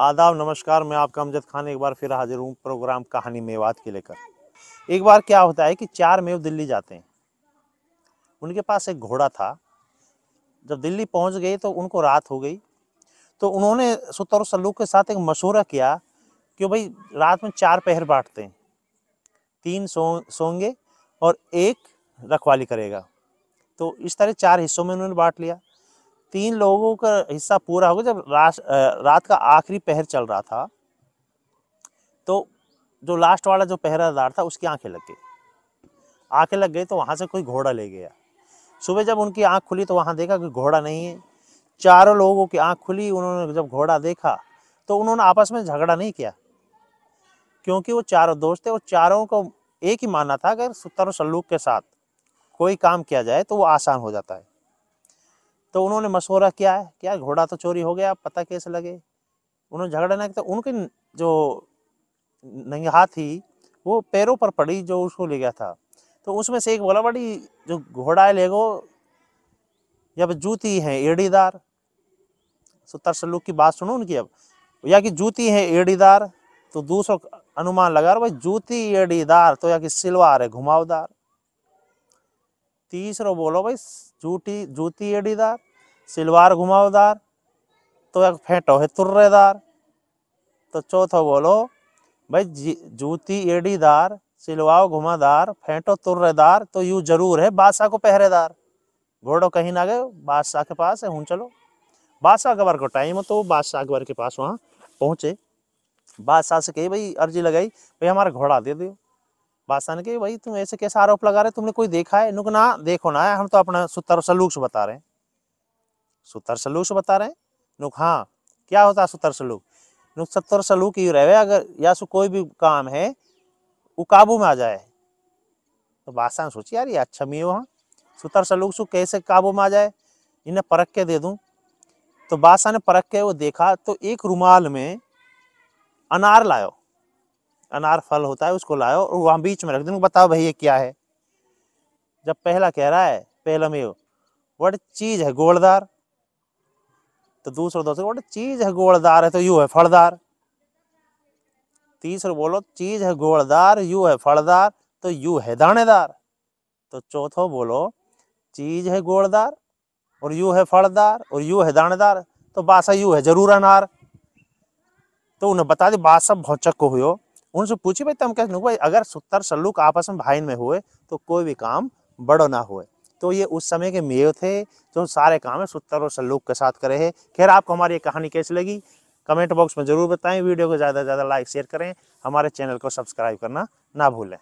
आदाब नमस्कार मैं आपका अमजद खान एक बार फिर हाजिर हूँ प्रोग्राम कहानी मेवात के लेकर एक बार क्या होता है कि चार मेव दिल्ली जाते हैं उनके पास एक घोड़ा था जब दिल्ली पहुँच गए तो उनको रात हो गई तो उन्होंने सुतर सलूक के साथ एक मशूरा किया कि भाई रात में चार पहर बांटते हैं तीन सो सोंगे और एक रखवाली करेगा तो इस तरह चार हिस्सों में उन्होंने बांट लिया तीन लोगों का हिस्सा पूरा हो गया जब रात का आखिरी पहर चल रहा था तो जो लास्ट वाला जो पहरादार था उसकी आंखें लग गई आंखें लग गई तो वहां से कोई घोड़ा ले गया सुबह जब उनकी आंख खुली तो वहां देखा कि घोड़ा नहीं है चारों लोगों की आंख खुली उन्होंने जब घोड़ा देखा तो उन्होंने आपस में झगड़ा नहीं किया क्योंकि वो चारों दोस्त थे और चारों को एक ही मानना था अगर सुतर सल्लूक के साथ कोई काम किया जाए तो वो आसान हो जाता है तो उन्होंने मशवरा किया है क्या घोड़ा तो चोरी हो गया पता कैसे लगे उन्होंने झगड़ा ना तो उनके जो नंगहा थी वो पैरों पर पड़ी जो उसको ले गया था तो उसमें से एक बोला बड़ी जो घोड़ा है लेगो या जूती है एड़ीदार सुतर सल्लूक की बात सुनो उनकी अब या कि जूती है एड़ीदार तो दूसरा अनुमान लगा रहा भाई जूती एड़ीदार तो या कि सिलवार है घुमावदार तीसरो बोलो भाई जूटी जूती एडीदार सिलवार घुमावदार तो एक फेंटो है तुर्रेदार तो चौथो बोलो भाई जूती एडीदार सिलवाओ घुमादार फेंटो तुर्रेदार तो यू जरूर है बादशाह को पहरेदार घोड़ो कहीं ना गए बादशाह के पास है हूँ चलो बादशाह अकबर को टाइम हो तो बादशाह अकबर के पास वहाँ पहुँचे बादशाह से कही भाई अर्जी लगाई भाई हमारा घोड़ा दे दियो बादशाह ने भाई तुम ऐसे कैसे आरोप लगा रहे तुमने कोई देखा है नुकना देखो ना हम तो अपना सुतर सलूक से बता रहे हैं सुतर सलूक से बता रहे हैं नुक हाँ क्या होता है सुतर सलूक नुक सत्तर सलूक ही रहे अगर या सो कोई भी काम है वो काबू में आ जाए तो बादशाह ने सोची यार ये अच्छा मी वहाँ सुतर सलूक सु कैसे काबू में आ जाए इन्हें परख के दे दूँ तो बादशाह ने परख के वो देखा तो एक रुमाल में अनार लाओ अनार फल होता है उसको लाओ और वहाँ बीच में रख दो बताओ भाई ये क्या है जब पहला कह रहा है पहला में वट चीज़ है गोलदार तो दूसरा दोस्त वट चीज़ है गोलदार है तो यू है फलदार तीसरा बोलो चीज़ है गोलदार यू है फलदार तो यू है दानेदार तो चौथो बोलो चीज़ है गोलदार और यू है फलदार और यू है दानेदार तो बादशाह यू है जरूर अनार तो उन्हें बता दी बादशाह बहुत को हुए उनसे पूछी भाई तुम कैसे भाई अगर सुत्तर सल्लुक आपस में भाई में हुए तो कोई भी काम बड़ो ना हुए तो ये उस समय के मेव थे जो सारे काम है सुत्तर और सल्लुक के साथ करे हैं खैर आपको हमारी ये कहानी कैसी लगी कमेंट बॉक्स में ज़रूर बताएं वीडियो को ज़्यादा से ज़्यादा लाइक शेयर करें हमारे चैनल को सब्सक्राइब करना ना भूलें